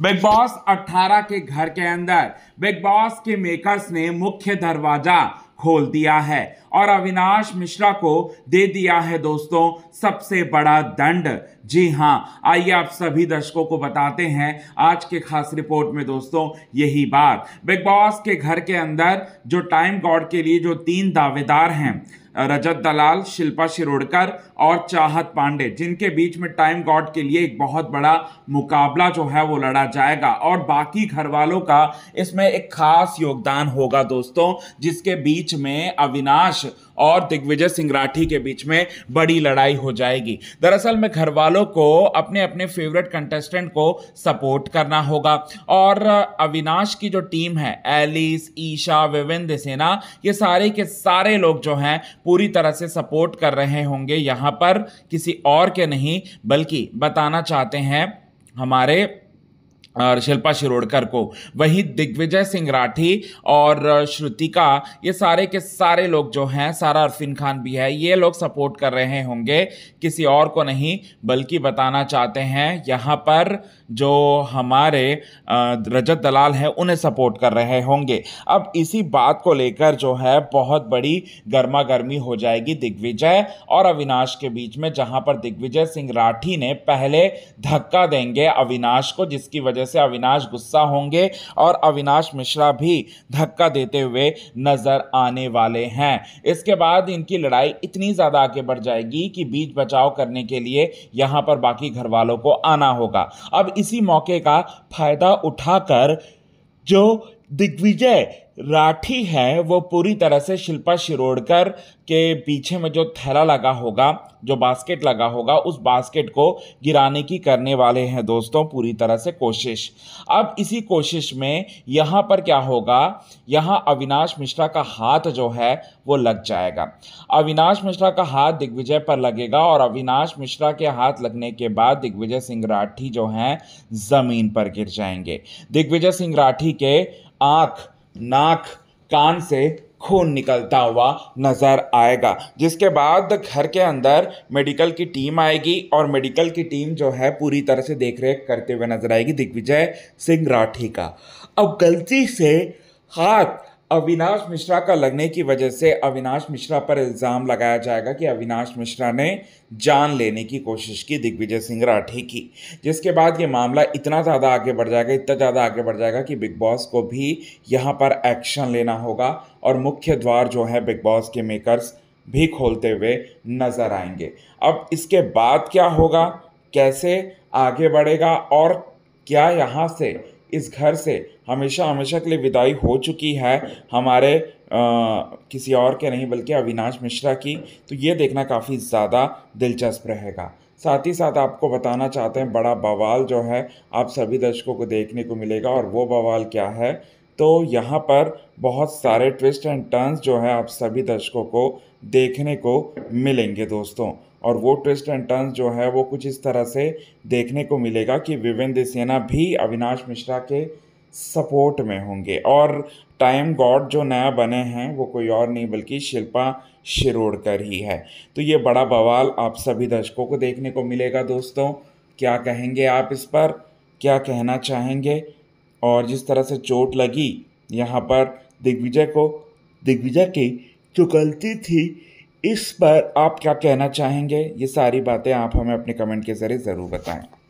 big boss 18 के घर के अंदर बिग बॉस के मेकर्स ने मुख्य दरवाजा खोल दिया है और अविनाश मिश्रा को दे दिया है दोस्तों सबसे बड़ा दंड जी हाँ आइए आप सभी दर्शकों को बताते हैं आज के खास रिपोर्ट में दोस्तों यही बात बिग बॉस के घर के अंदर जो टाइम गॉड के लिए जो तीन दावेदार हैं रजत दलाल शिल्पा शिरोडकर और चाहत पांडे जिनके बीच में टाइम गॉड के लिए एक बहुत बड़ा मुकाबला जो है वो लड़ा जाएगा और बाकी घर वालों का इसमें एक खास योगदान होगा दोस्तों जिसके बीच में अविनाश और दिग्विजय सिंह राठी के बीच में बड़ी लड़ाई हो जाएगी दरअसल में घर वालों को अपने अपने फेवरेट कंटेस्टेंट को सपोर्ट करना होगा और अविनाश की जो टीम है एलिस ईशा विविंद सेना ये सारे के सारे लोग जो हैं पूरी तरह से सपोर्ट कर रहे होंगे यहाँ पर किसी और के नहीं बल्कि बताना चाहते हैं हमारे और शिल्पा शिरोडकर को वहीं दिग्विजय सिंह राठी और श्रुतिका ये सारे के सारे लोग जो हैं सारा अरफिन खान भी है ये लोग सपोर्ट कर रहे होंगे किसी और को नहीं बल्कि बताना चाहते हैं यहाँ पर जो हमारे रजत दलाल हैं उन्हें सपोर्ट कर रहे होंगे अब इसी बात को लेकर जो है बहुत बड़ी गर्मा गर्मी हो जाएगी दिग्विजय और अविनाश के बीच में जहाँ पर दिग्विजय सिंह राठी ने पहले धक्का देंगे अविनाश को जिसकी वजह से अविनाश गुस्सा होंगे और अविनाश मिश्रा भी धक्का देते हुए नज़र आने वाले हैं इसके बाद इनकी लड़ाई इतनी ज़्यादा आगे बढ़ जाएगी कि बीच बचाव करने के लिए यहां पर बाकी घर वालों को आना होगा अब इसी मौके का फ़ायदा उठाकर जो दिग्विजय राठी है वो पूरी तरह से शिल्पा शिरोडकर के पीछे में जो थैला लगा होगा जो बास्केट लगा होगा उस बास्केट को गिराने की करने वाले हैं दोस्तों पूरी तरह से कोशिश अब इसी कोशिश में यहाँ पर क्या होगा यहाँ अविनाश मिश्रा का हाथ जो है वो लग जाएगा अविनाश मिश्रा का हाथ दिग्विजय पर लगेगा और अविनाश मिश्रा के हाथ लगने के बाद दिग्विजय सिंह राठी जो हैं ज़मीन पर गिर जाएंगे दिग्विजय सिंह राठी के आँख नाक कान से खून निकलता हुआ नज़र आएगा जिसके बाद घर के अंदर मेडिकल की टीम आएगी और मेडिकल की टीम जो है पूरी तरह से देख रेख करते हुए नज़र आएगी दिग्विजय सिंह राठी का अब गलती से हाथ अविनाश मिश्रा का लगने की वजह से अविनाश मिश्रा पर इल्ज़ाम लगाया जाएगा कि अविनाश मिश्रा ने जान लेने की कोशिश की दिग्विजय सिंह राठी की जिसके बाद ये मामला इतना ज़्यादा आगे बढ़ जाएगा इतना ज़्यादा आगे बढ़ जाएगा कि बिग बॉस को भी यहाँ पर एक्शन लेना होगा और मुख्य द्वार जो है बिग बॉस के मेकर्स भी खोलते हुए नज़र आएंगे अब इसके बाद क्या होगा कैसे आगे बढ़ेगा और क्या यहाँ से इस घर से हमेशा हमेशा के लिए विदाई हो चुकी है हमारे आ, किसी और के नहीं बल्कि अविनाश मिश्रा की तो ये देखना काफ़ी ज़्यादा दिलचस्प रहेगा साथ ही साथ आपको बताना चाहते हैं बड़ा बवाल जो है आप सभी दर्शकों को देखने को मिलेगा और वो बवाल क्या है तो यहाँ पर बहुत सारे ट्विस्ट एंड टर्न्स जो है आप सभी दर्शकों को देखने को मिलेंगे दोस्तों और वो ट्विस्ट एंड टर्न्स जो है वो कुछ इस तरह से देखने को मिलेगा कि विवेन सेना भी अविनाश मिश्रा के सपोर्ट में होंगे और टाइम गॉड जो नया बने हैं वो कोई और नहीं बल्कि शिल्पा शिरोडकर ही है तो ये बड़ा बवाल आप सभी दर्शकों को देखने को मिलेगा दोस्तों क्या कहेंगे आप इस पर क्या कहना चाहेंगे और जिस तरह से चोट लगी यहाँ पर दिग्विजय को दिग्विजय की जो गलती थी इस पर आप क्या कहना चाहेंगे ये सारी बातें आप हमें अपने कमेंट के ज़रिए ज़रूर बताएं